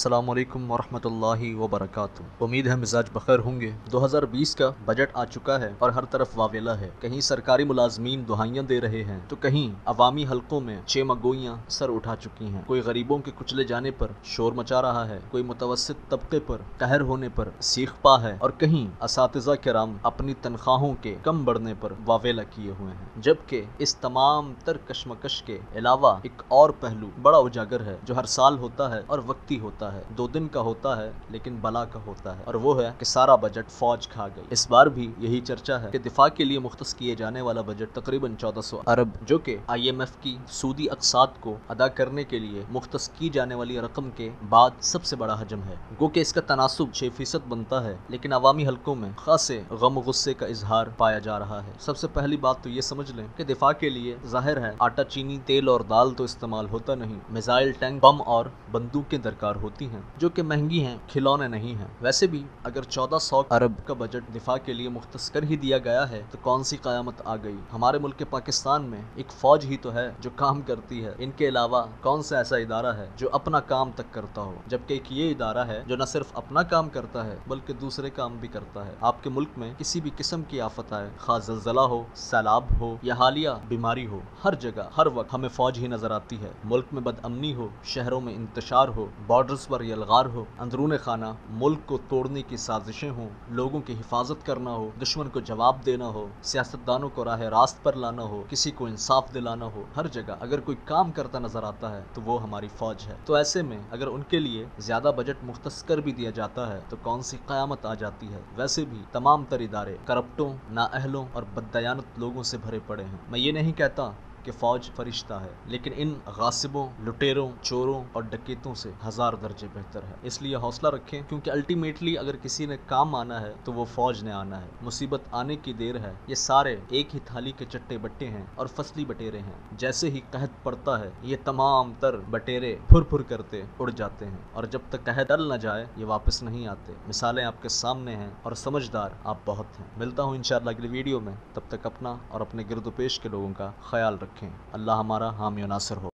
السلام علیکم ورحمۃ اللہ وبرکاتہ امید ہے مزاج بخیر ہوں گے دو ہزار بیس کا بجٹ آ چکا ہے اور ہر طرف واویلا ہے کہیں سرکاری ملازمین دہائیاں دے رہے ہیں تو کہیں عوامی حلقوں میں چھ مگوئیاں سر اٹھا چکی ہیں کوئی غریبوں کے کچلے جانے پر شور مچا رہا ہے کوئی متوسط طبقے پر قہر ہونے پر سیخ پا ہے اور کہیں اساتذہ کرام اپنی تنخواہوں کے کم بڑھنے پر واویلا کیے ہوئے ہیں جبکہ اس تمام تر کشمکش کے علاوہ ایک اور پہلو بڑا اجاگر ہے جو ہر سال ہوتا ہے اور وقتی ہوتا ہے ہے دو دن کا ہوتا ہے لیکن بلا کا ہوتا ہے اور وہ ہے کہ سارا بجٹ فوج کھا گئی اس بار بھی یہی چرچا ہے کہ دفاع کے لیے مختص کیے جانے والا بجٹ تقریباً چودہ سو ارب جو کہ آئی ایم ایف کی سودی اقساط کو ادا کرنے کے لیے مختص کی جانے والی رقم کے بعد سب سے بڑا حجم ہے گو کہ اس کا تناسب چھ فیصد بنتا ہے لیکن عوامی حلقوں میں خاصے غم غصے کا اظہار پایا جا رہا ہے سب سے پہلی بات تو یہ سمجھ لیں کہ دفاع کے لیے ظاہر ہے آٹا چینی تیل اور دال تو استعمال ہوتا نہیں میزائل ٹینک بم اور بندوقیں درکار ہوتی ہیں جو کہ مہنگی ہیں کھلونے نہیں ہیں ویسے بھی اگر چودہ سو ارب کا بجٹ دفاع کے لیے مختص کر ہی دیا گیا ہے تو کون سی قیامت آ گئی ہمارے ملک پاکستان میں ایک فوج ہی تو ہے جو کام کرتی ہے ان کے علاوہ کون سا ایسا ادارہ ہے جو اپنا کام تک کرتا ہو جبکہ ایک یہ ادارہ ہے جو نہ صرف اپنا کام کرتا ہے بلکہ دوسرے کام بھی کرتا ہے آپ کے ملک میں کسی بھی قسم کی آفت آئے خاص زلزلہ ہو سیلاب ہو یا حالیہ بیماری ہو ہر جگہ ہر وقت ہمیں فوج ہی نظر آتی ہے ملک میں بد امنی ہو شہروں میں انتشار ہو بارڈرز پر یلغار ہو اندرون خانہ ملک کو توڑنے کی سازشیں ہوں لوگوں کی حفاظت کرنا ہو دشمن کو جواب دینا ہو سیاستدانوں کو راہ راست پر لانا ہو کسی کو انصاف دلانا ہو ہر جگہ اگر کوئی کام کرتا نظر آتا ہے تو وہ ہماری فوج ہے تو ایسے میں اگر ان کے لیے زیادہ بجٹ مختص کر بھی دیا جاتا ہے تو کون سی قیامت آ جاتی ہے ویسے بھی تمام تر ادارے کرپٹوں نا اہلوں اور بددیانت لوگوں سے بھرے پڑے ہیں میں یہ نہیں کہتا کہ فوج فرشتہ ہے لیکن ان غاصبوں لٹیروں چوروں اور ڈکیتوں سے ہزار درجے بہتر ہے اس لیے حوصلہ رکھیں کیونکہ الٹیمیٹلی اگر کسی نے کام آنا ہے تو وہ فوج نے آنا ہے مصیبت آنے کی دیر ہے یہ سارے ایک ہی تھالی کے چٹے بٹے ہیں اور فصلی بٹیرے ہیں جیسے ہی قحط پڑتا ہے یہ تمام تر بٹیرے پھر پھر کرتے اڑ جاتے ہیں اور جب تک قہد ڈل نہ جائے یہ واپس نہیں آتے مثالیں آپ کے سامنے ہیں اور سمجھدار آپ بہت ہیں ملتا ہوں انشاءاللہ اگلی ویڈیو میں تب تک اپنا اور اپنے گرد و پیش کے لوگوں کا خیال رکھ رکھیں اللہ ہمارا حامی و ناصر ہو